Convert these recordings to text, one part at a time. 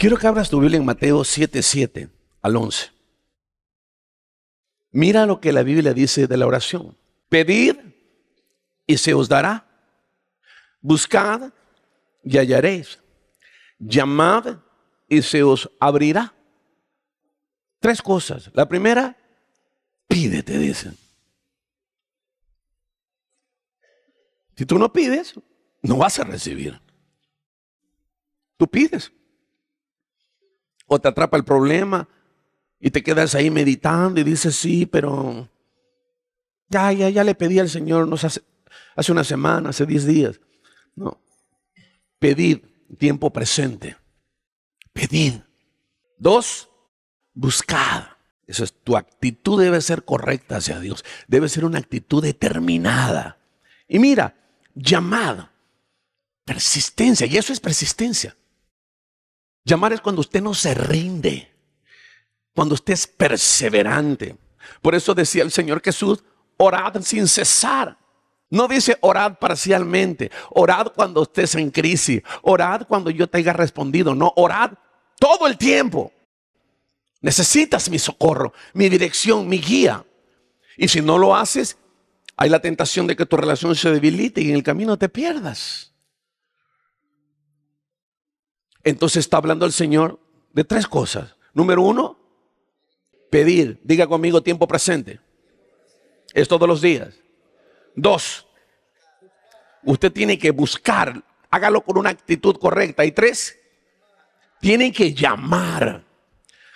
Quiero que abras tu Biblia en Mateo 7, 7 al 11. Mira lo que la Biblia dice de la oración. Pedid y se os dará. Buscad y hallaréis. Llamad y se os abrirá. Tres cosas. La primera, pídete, dicen. Si tú no pides, no vas a recibir. Tú pides o te atrapa el problema y te quedas ahí meditando y dices, sí, pero ya, ya, ya le pedí al Señor hace, hace una semana, hace 10 días. No, pedir tiempo presente. Pedir. Dos, buscad. Eso es, tu actitud debe ser correcta hacia Dios. Debe ser una actitud determinada. Y mira, llamada, Persistencia. Y eso es persistencia. Llamar es cuando usted no se rinde, cuando usted es perseverante. Por eso decía el Señor Jesús, orad sin cesar. No dice orad parcialmente, orad cuando estés en crisis, orad cuando yo te haya respondido, no, orad todo el tiempo. Necesitas mi socorro, mi dirección, mi guía. Y si no lo haces, hay la tentación de que tu relación se debilite y en el camino te pierdas. Entonces está hablando el Señor de tres cosas. Número uno, pedir. Diga conmigo tiempo presente. Es todos los días. Dos, usted tiene que buscar. Hágalo con una actitud correcta. Y tres, tiene que llamar.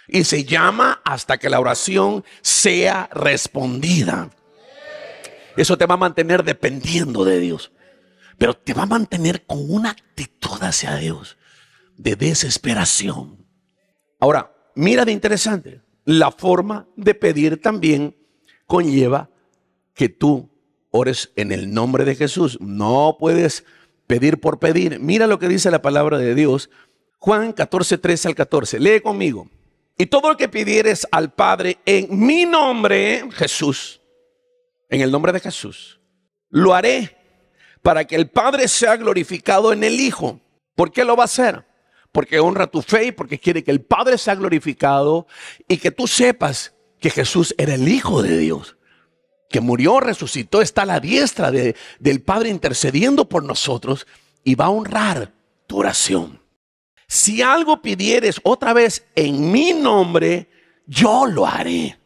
Y se llama hasta que la oración sea respondida. Eso te va a mantener dependiendo de Dios. Pero te va a mantener con una actitud hacia Dios de desesperación. Ahora, mira de interesante, la forma de pedir también conlleva que tú ores en el nombre de Jesús. No puedes pedir por pedir. Mira lo que dice la palabra de Dios. Juan 14, 13 al 14. Lee conmigo. Y todo lo que pidieres al Padre en mi nombre, Jesús, en el nombre de Jesús, lo haré para que el Padre sea glorificado en el Hijo. ¿Por qué lo va a hacer? porque honra tu fe y porque quiere que el Padre sea glorificado y que tú sepas que Jesús era el Hijo de Dios, que murió, resucitó, está a la diestra del Padre intercediendo por nosotros y va a honrar tu oración. Si algo pidieres otra vez en mi nombre, yo lo haré.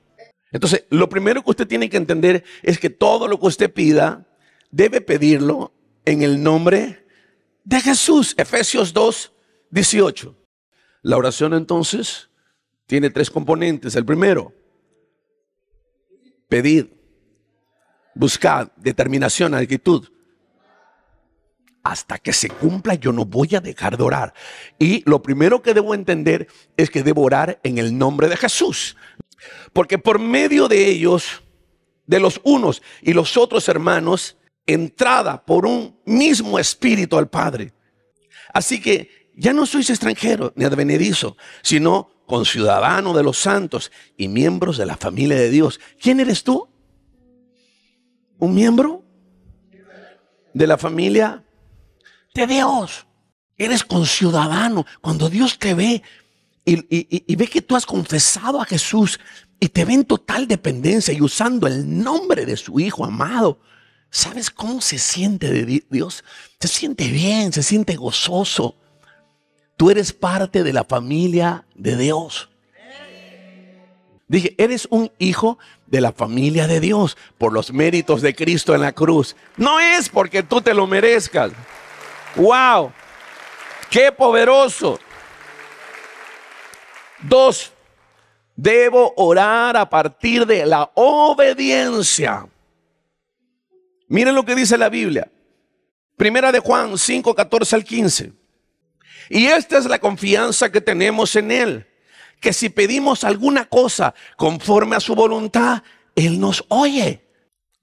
Entonces, lo primero que usted tiene que entender es que todo lo que usted pida, debe pedirlo en el nombre de Jesús. Efesios 2, 18. La oración entonces tiene tres componentes. El primero, pedid, buscad, determinación, actitud. Hasta que se cumpla yo no voy a dejar de orar. Y lo primero que debo entender es que debo orar en el nombre de Jesús. Porque por medio de ellos, de los unos y los otros hermanos, entrada por un mismo espíritu al Padre. Así que ya no sois extranjero ni advenedizo, sino conciudadano de los santos y miembros de la familia de Dios. ¿Quién eres tú? ¿Un miembro de la familia de Dios? Eres conciudadano. Cuando Dios te ve y, ve que tú has confesado a Jesús y te ve en total dependencia y usando el nombre de su Hijo amado, ¿sabes cómo se siente de Dios? Se siente bien, se siente gozoso. Tú eres parte de la familia de Dios. Dije, eres un hijo de la familia de Dios por los méritos de Cristo en la cruz. No es porque tú te lo merezcas. ¡Wow! ¡Qué poderoso! Dos, debo orar a partir de la obediencia. Miren lo que dice la Biblia. Primera de Juan 5, 14 al 15. Y esta es la confianza que tenemos en Él, que si pedimos alguna cosa conforme a su voluntad, Él nos oye.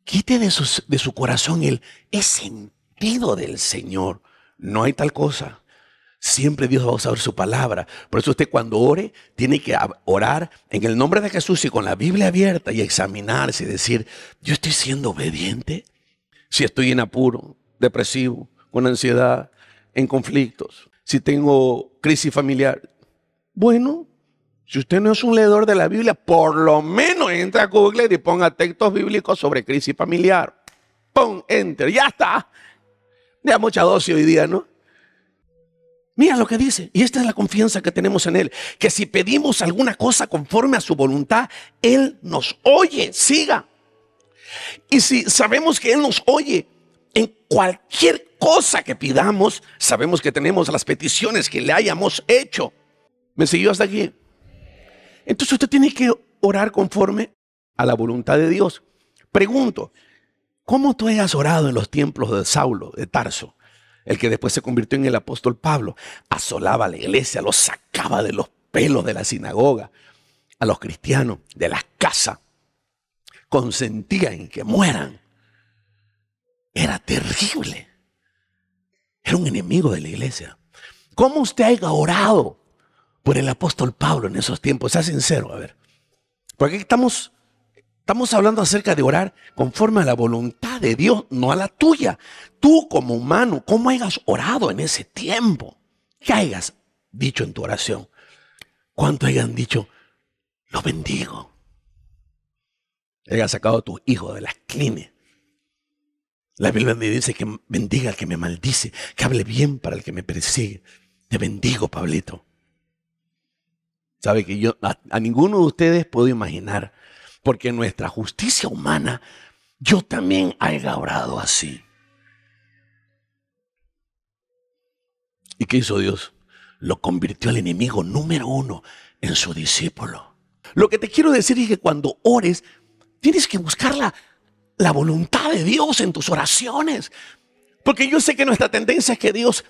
Quite de, de su corazón el sentido del Señor. No hay tal cosa. Siempre Dios va a usar su palabra. Por eso usted cuando ore tiene que orar en el nombre de Jesús y con la Biblia abierta y examinarse y decir, yo estoy siendo obediente. Si estoy en apuro, depresivo, con ansiedad, en conflictos, si tengo crisis familiar. Bueno, si usted no es un leedor de la Biblia, por lo menos entra a Google y ponga textos bíblicos sobre crisis familiar. Pon enter, ya está. Ya mucha dosis hoy día, ¿no? Mira lo que dice, y esta es la confianza que tenemos en Él, que si pedimos alguna cosa conforme a su voluntad, Él nos oye, siga. Y si sabemos que Él nos oye en cualquier cosa que pidamos, sabemos que tenemos las peticiones que le hayamos hecho. ¿Me siguió hasta aquí? Entonces usted tiene que orar conforme a la voluntad de Dios. Pregunto, ¿cómo tú has orado en los tiempos de Saulo, de Tarso, el que después se convirtió en el apóstol Pablo? Asolaba a la iglesia, los sacaba de los pelos de la sinagoga, a los cristianos, de la casa. consentía en que mueran. Era terrible. Era un enemigo de la iglesia. ¿Cómo usted haya orado por el apóstol Pablo en esos tiempos? Sea sincero, a ver. Porque estamos, estamos hablando acerca de orar conforme a la voluntad de Dios, no a la tuya. Tú como humano, ¿cómo hayas orado en ese tiempo? ¿Qué hayas dicho en tu oración? ¿Cuánto hayan dicho, lo bendigo? Hayas sacado a tu hijo de las clines la Biblia me dice que bendiga al que me maldice, que hable bien para el que me persigue. Te bendigo, Pablito. Sabe que yo a, ninguno de ustedes puedo imaginar, porque nuestra justicia humana, yo también haya orado así. ¿Y qué hizo Dios? Lo convirtió al enemigo número uno en su discípulo. Lo que te quiero decir es que cuando ores, tienes que buscarla la voluntad de Dios en tus oraciones. Porque yo sé que nuestra tendencia es que Dios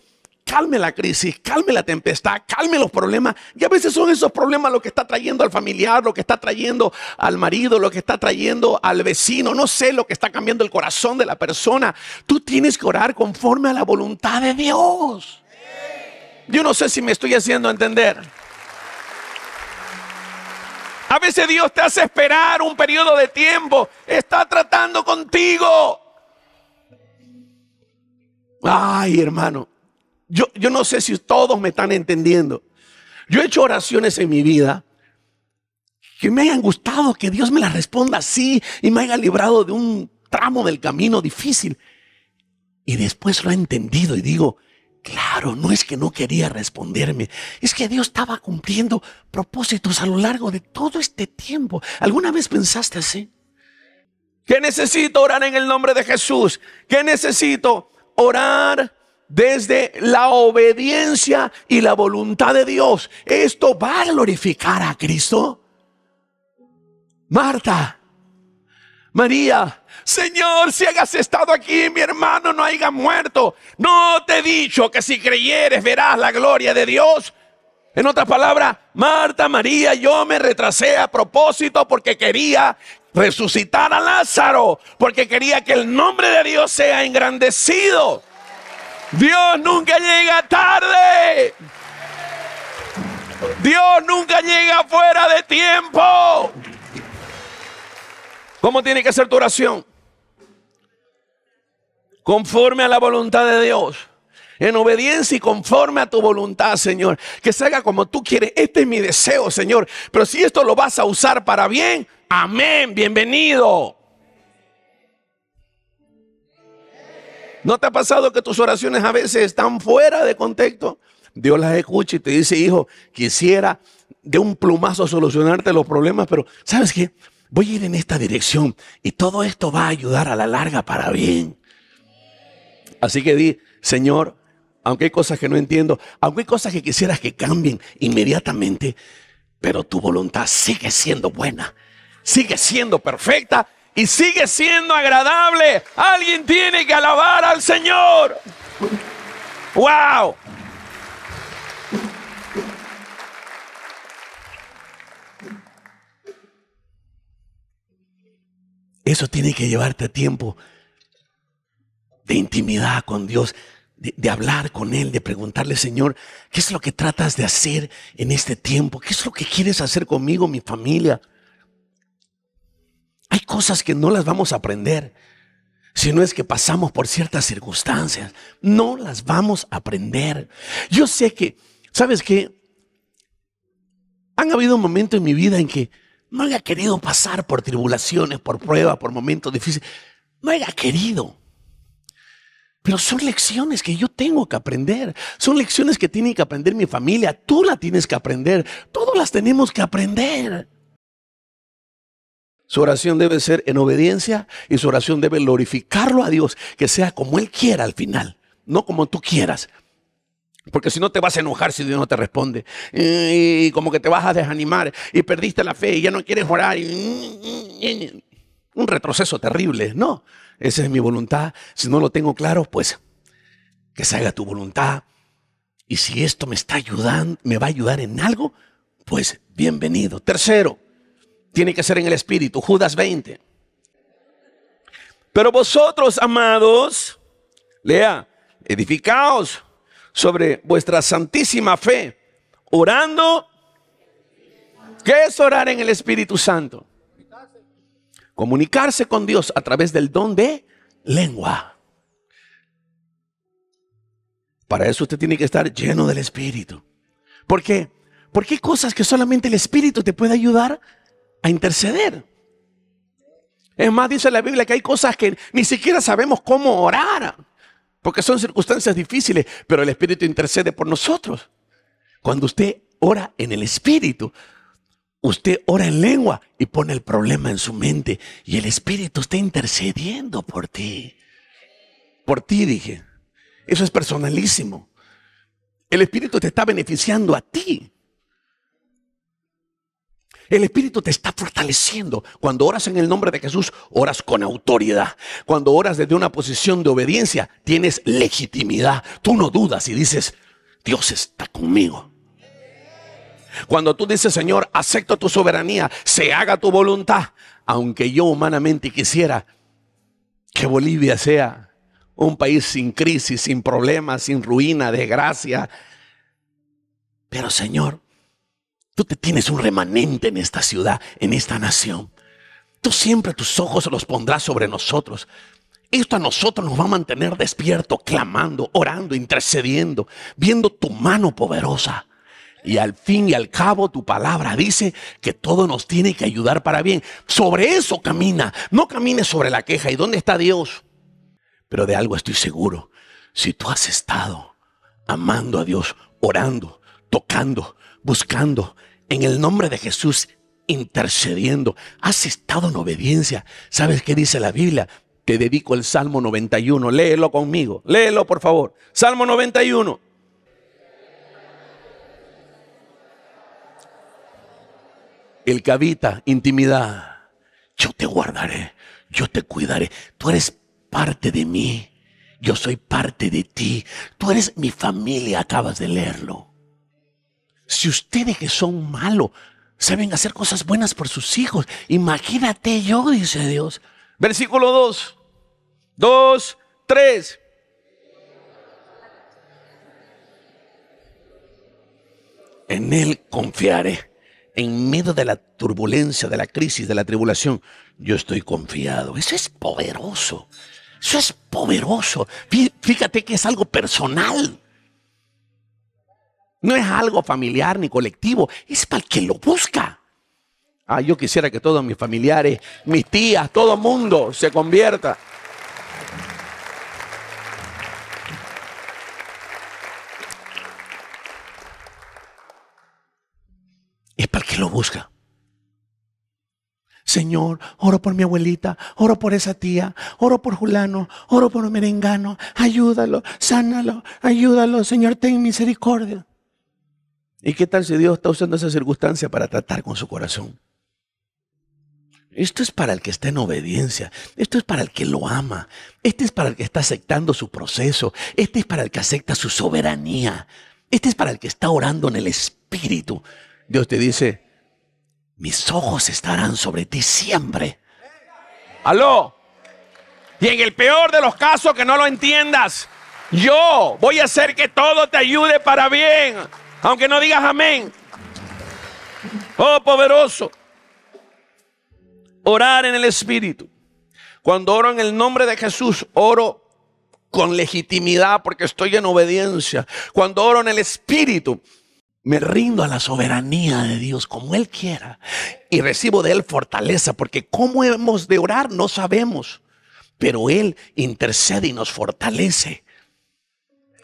calme la crisis, calme la tempestad, calme los problemas. Y a veces son esos problemas lo que está trayendo al familiar, lo que está trayendo al marido, lo que está trayendo al vecino, no sé, lo que está cambiando el corazón de la persona. Tú tienes que orar conforme a la voluntad de Dios. Yo no sé si me estoy haciendo entender. A veces Dios te hace esperar un periodo de tiempo. Está tratando contigo. Ay, hermano. Yo, yo no sé si todos me están entendiendo. Yo he hecho oraciones en mi vida que me hayan gustado, que Dios me las responda así y me haya librado de un tramo del camino difícil. Y después lo he entendido y digo, Claro, no es que no quería responderme, es que Dios estaba cumpliendo propósitos a lo largo de todo este tiempo. ¿Alguna vez pensaste así? Que necesito orar en el nombre de Jesús, que necesito orar desde la obediencia y la voluntad de Dios. Esto va a glorificar a Cristo. Marta, María, Señor, si hayas estado aquí, mi hermano no haya muerto. No te he dicho que si creyeres verás la gloria de Dios. En otras palabras, Marta, María, yo me retrasé a propósito porque quería resucitar a Lázaro, porque quería que el nombre de Dios sea engrandecido. Dios nunca llega tarde. Dios nunca llega fuera de tiempo. ¿Cómo tiene que ser tu oración? conforme a la voluntad de Dios. En obediencia y conforme a tu voluntad, Señor. Que se haga como tú quieres. Este es mi deseo, Señor. Pero si esto lo vas a usar para bien, amén. Bienvenido. ¿No te ha pasado que tus oraciones a veces están fuera de contexto? Dios las escucha y te dice, hijo, quisiera de un plumazo solucionarte los problemas, pero ¿sabes qué? Voy a ir en esta dirección y todo esto va a ayudar a la larga para bien. Así que di, Señor, aunque hay cosas que no entiendo, aunque hay cosas que quisieras que cambien inmediatamente, pero tu voluntad sigue siendo buena, sigue siendo perfecta y sigue siendo agradable. Alguien tiene que alabar al Señor. ¡Wow! Eso tiene que llevarte tiempo de intimidad con Dios, de, hablar con Él, de preguntarle, Señor, ¿qué es lo que tratas de hacer en este tiempo? ¿Qué es lo que quieres hacer conmigo, mi familia? Hay cosas que no las vamos a aprender, si no es que pasamos por ciertas circunstancias. No las vamos a aprender. Yo sé que, ¿sabes qué? Han habido momentos en mi vida en que no haya querido pasar por tribulaciones, por pruebas, por momentos difíciles. No haya querido. Pero son lecciones que yo tengo que aprender. Son lecciones que tiene que aprender mi familia. Tú la tienes que aprender. Todas las tenemos que aprender. Su oración debe ser en obediencia y su oración debe glorificarlo a Dios, que sea como Él quiera al final, no como tú quieras. Porque si no te vas a enojar si Dios no te responde. Y como que te vas a desanimar y perdiste la fe y ya no quieres orar. Un retroceso terrible. No, esa es mi voluntad. Si no lo tengo claro, pues que salga tu voluntad. Y si esto me está ayudando, me va a ayudar en algo, pues bienvenido. Tercero, tiene que ser en el Espíritu, Judas 20. Pero vosotros, amados, lea, edificaos sobre vuestra santísima fe, orando. ¿Qué es orar en el Espíritu Santo? comunicarse con Dios a través del don de lengua. Para eso usted tiene que estar lleno del Espíritu. ¿Por qué? Porque hay cosas que solamente el Espíritu te puede ayudar a interceder. Es más, dice la Biblia que hay cosas que ni siquiera sabemos cómo orar, porque son circunstancias difíciles, pero el Espíritu intercede por nosotros. Cuando usted ora en el Espíritu, usted ora en lengua y pone el problema en su mente y el Espíritu está intercediendo por ti. Por ti, dije. Eso es personalísimo. El Espíritu te está beneficiando a ti. El Espíritu te está fortaleciendo. Cuando oras en el nombre de Jesús, oras con autoridad. Cuando oras desde una posición de obediencia, tienes legitimidad. Tú no dudas y dices, Dios está conmigo. Cuando tú dices, Señor, acepto tu soberanía, se haga tu voluntad, aunque yo humanamente quisiera que Bolivia sea un país sin crisis, sin problemas, sin ruina, desgracia. Pero Señor, tú te tienes un remanente en esta ciudad, en esta nación. Tú siempre tus ojos los pondrás sobre nosotros. Esto a nosotros nos va a mantener despierto, clamando, orando, intercediendo, viendo tu mano poderosa. Y al fin y al cabo tu palabra dice que todo nos tiene que ayudar para bien. Sobre eso camina, no camines sobre la queja. ¿Y dónde está Dios? Pero de algo estoy seguro. Si tú has estado amando a Dios, orando, tocando, buscando, en el nombre de Jesús, intercediendo, has estado en obediencia. ¿Sabes qué dice la Biblia? Te dedico el Salmo 91. Léelo conmigo. Léelo, por favor. Salmo 91. el que habita intimidad. Yo te guardaré, yo te cuidaré. Tú eres parte de mí, yo soy parte de ti. Tú eres mi familia, acabas de leerlo. Si ustedes que son malos saben hacer cosas buenas por sus hijos, imagínate yo, dice Dios. Versículo 2, 2, 3. En Él confiaré en medio de la turbulencia, de la crisis, de la tribulación, yo estoy confiado. Eso es poderoso. Eso es poderoso. Fíjate que es algo personal. No es algo familiar ni colectivo. Es para el que lo busca. Ah, yo quisiera que todos mis familiares, mis tías, todo mundo se convierta. Señor, oro por mi abuelita, oro por esa tía, oro por Julano, oro por Merengano, ayúdalo, sánalo, ayúdalo, Señor, ten misericordia. ¿Y qué tal si Dios está usando esa circunstancia para tratar con su corazón? Esto es para el que está en obediencia. Esto es para el que lo ama. Este es para el que está aceptando su proceso. Este es para el que acepta su soberanía. Este es para el que está orando en el Espíritu. Dios te dice, mis ojos estarán sobre ti siempre. Aló. Y en el peor de los casos que no lo entiendas, yo voy a hacer que todo te ayude para bien, aunque no digas amén. Oh, poderoso. Orar en el Espíritu. Cuando oro en el nombre de Jesús, oro con legitimidad porque estoy en obediencia. Cuando oro en el Espíritu, me rindo a la soberanía de Dios como Él quiera y recibo de Él fortaleza, porque cómo hemos de orar no sabemos, pero Él intercede y nos fortalece.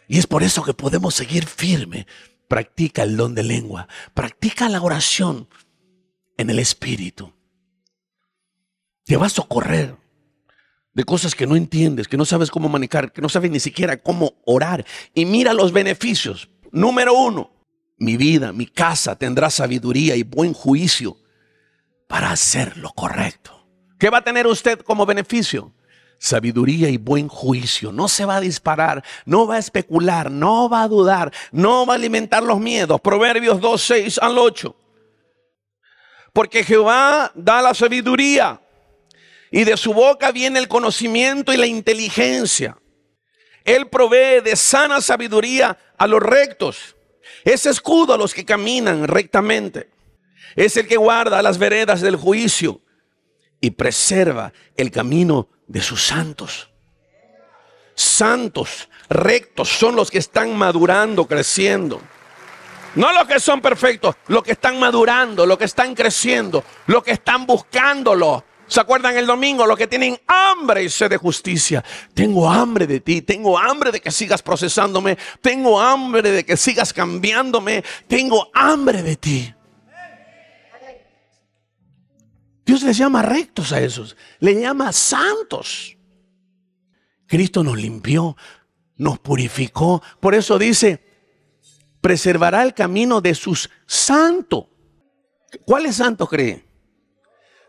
Y es por eso que podemos seguir firme. Practica el don de lengua, practica la oración en el Espíritu. Te vas a socorrer de cosas que no entiendes, que no sabes cómo manejar, que no sabes ni siquiera cómo orar. Y mira los beneficios. Número uno, mi vida, mi casa tendrá sabiduría y buen juicio para hacer lo correcto. ¿Qué va a tener usted como beneficio? Sabiduría y buen juicio. No se va a disparar, no va a especular, no va a dudar, no va a alimentar los miedos. Proverbios 2.6 al 8. Porque Jehová da la sabiduría y de su boca viene el conocimiento y la inteligencia. Él provee de sana sabiduría a los rectos es escudo a los que caminan rectamente. Es el que guarda las veredas del juicio y preserva el camino de sus santos. Santos, rectos, son los que están madurando, creciendo. No los que son perfectos, los que están madurando, los que están creciendo, los que están buscándolo, ¿Se acuerdan el domingo? Los que tienen hambre y sed de justicia. Tengo hambre de ti, tengo hambre de que sigas procesándome, tengo hambre de que sigas cambiándome, tengo hambre de ti. Dios les llama rectos a esos, le llama santos. Cristo nos limpió, nos purificó. Por eso dice, preservará el camino de sus santos. ¿Cuáles santos creen?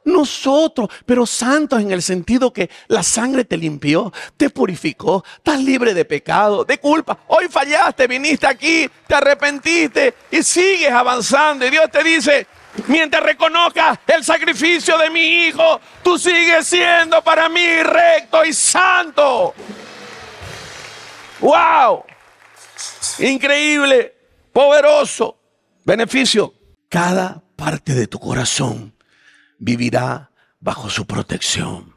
Nosotros, pero santos en el sentido que la sangre te limpió, te purificó, estás libre de pecado, de culpa. Hoy fallaste, viniste aquí, te arrepentiste y sigues avanzando. Y Dios te dice, mientras reconozcas el sacrificio de mi hijo, tú sigues siendo para mí recto y santo. ¡Wow! Increíble, poderoso. Beneficio. Cada parte de tu corazón vivirá bajo su protección.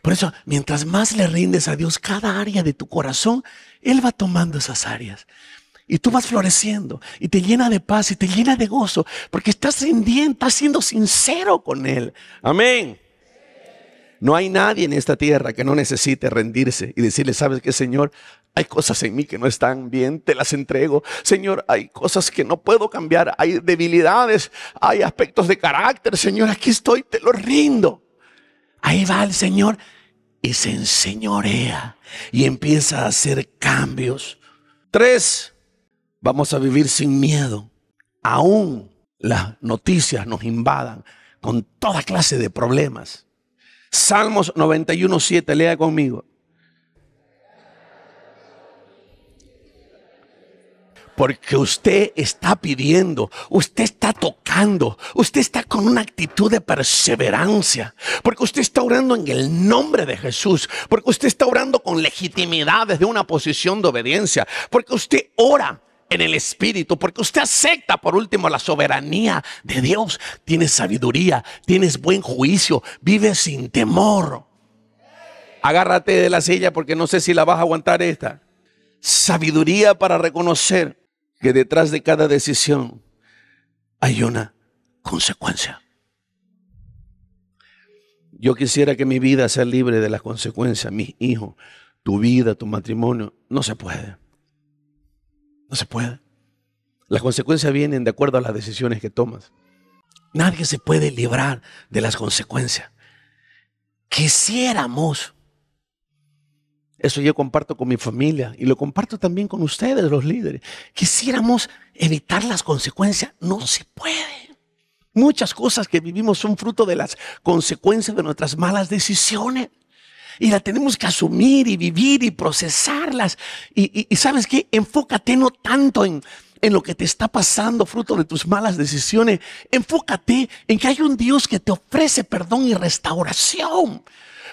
Por eso, mientras más le rindes a Dios cada área de tu corazón, Él va tomando esas áreas. Y tú vas floreciendo y te llena de paz y te llena de gozo, porque estás estás siendo sincero con Él. Amén. No hay nadie en esta tierra que no necesite rendirse y decirle, ¿sabes qué, Señor? Hay cosas en mí que no están bien, te las entrego. Señor, hay cosas que no puedo cambiar, hay debilidades, hay aspectos de carácter. Señor, aquí estoy, te lo rindo. Ahí va el Señor y se enseñorea y empieza a hacer cambios. Tres, vamos a vivir sin miedo. Aún las noticias nos invadan con toda clase de problemas. Salmos 91.7, lea conmigo. Porque usted está pidiendo, usted está tocando, usted está con una actitud de perseverancia, porque usted está orando en el nombre de Jesús, porque usted está orando con legitimidad desde una posición de obediencia, porque usted ora en el Espíritu, porque usted acepta por último la soberanía de Dios, tienes sabiduría, tienes buen juicio, vives sin temor. Agárrate de la silla porque no sé si la vas a aguantar esta. Sabiduría para reconocer que detrás de cada decisión hay una consecuencia. Yo quisiera que mi vida sea libre de las consecuencias, mis hijos, tu vida, tu matrimonio. No se puede. No se puede. Las consecuencias vienen de acuerdo a las decisiones que tomas. Nadie se puede librar de las consecuencias. Quisiéramos eso yo comparto con mi familia y lo comparto también con ustedes, los líderes. Quisiéramos evitar las consecuencias. No se puede. Muchas cosas que vivimos son fruto de las consecuencias de nuestras malas decisiones. Y la tenemos que asumir y vivir y procesarlas. Y, sabes qué, enfócate no tanto en, en lo que te está pasando fruto de tus malas decisiones. Enfócate en que hay un Dios que te ofrece perdón y restauración.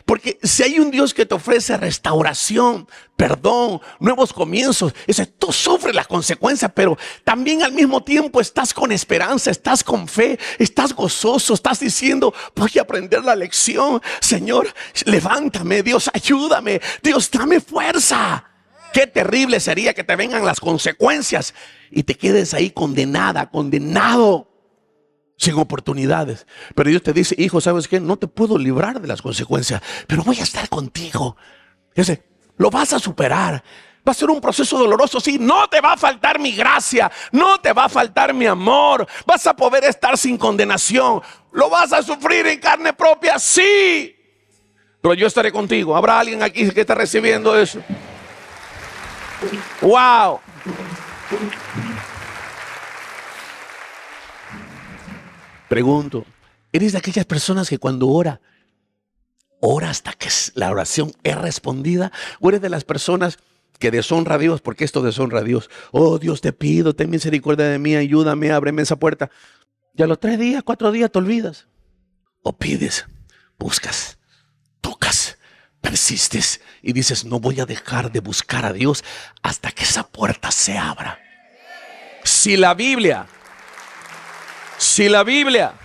Porque si hay un Dios que te ofrece restauración, perdón, nuevos comienzos, eso, tú sufres las consecuencias, pero también al mismo tiempo estás con esperanza, estás con fe, estás gozoso, estás diciendo, voy a aprender la lección. Señor, levántame, Dios, ayúdame, Dios, dame fuerza. Qué terrible sería que te vengan las consecuencias y te quedes ahí condenada, condenado sin oportunidades. Pero Dios te dice, hijo, ¿sabes qué? No te puedo librar de las consecuencias, pero voy a estar contigo. lo vas a superar. Va a ser un proceso doloroso, sí. No te va a faltar mi gracia, no te va a faltar mi amor. Vas a poder estar sin condenación. Lo vas a sufrir en carne propia, sí. Pero yo estaré contigo. ¿Habrá alguien aquí que está recibiendo eso? ¡Wow! Pregunto, ¿eres de aquellas personas que cuando ora, ora hasta que la oración es respondida? ¿O eres de las personas que deshonra a Dios, porque esto deshonra a Dios. Oh Dios, te pido, ten misericordia de mí, ayúdame, ábreme esa puerta. Ya a los tres días, cuatro días te olvidas. O pides, buscas, tocas, persistes y dices, no voy a dejar de buscar a Dios hasta que esa puerta se abra. Si la Biblia si la Biblia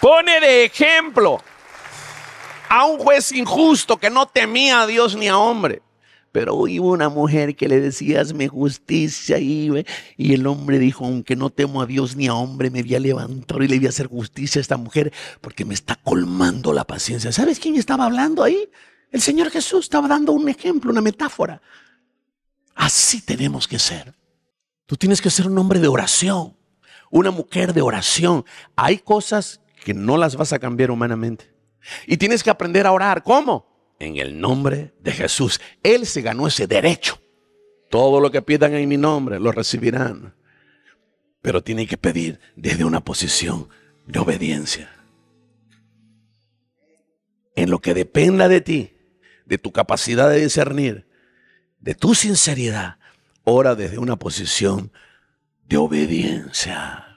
pone de ejemplo a un juez injusto que no temía a Dios ni a hombre, pero hubo una mujer que le decía, hazme justicia. Y, y el hombre dijo, aunque no temo a Dios ni a hombre, me voy a levantar y le voy a hacer justicia a esta mujer porque me está colmando la paciencia. ¿Sabes quién estaba hablando ahí? El Señor Jesús estaba dando un ejemplo, una metáfora. Así tenemos que ser. Tú tienes que ser un hombre de oración una mujer de oración. Hay cosas que no las vas a cambiar humanamente. Y tienes que aprender a orar. ¿Cómo? En el nombre de Jesús. Él se ganó ese derecho. Todo lo que pidan en mi nombre lo recibirán. Pero tienen que pedir desde una posición de obediencia. En lo que dependa de ti, de tu capacidad de discernir, de tu sinceridad, ora desde una posición de obediencia.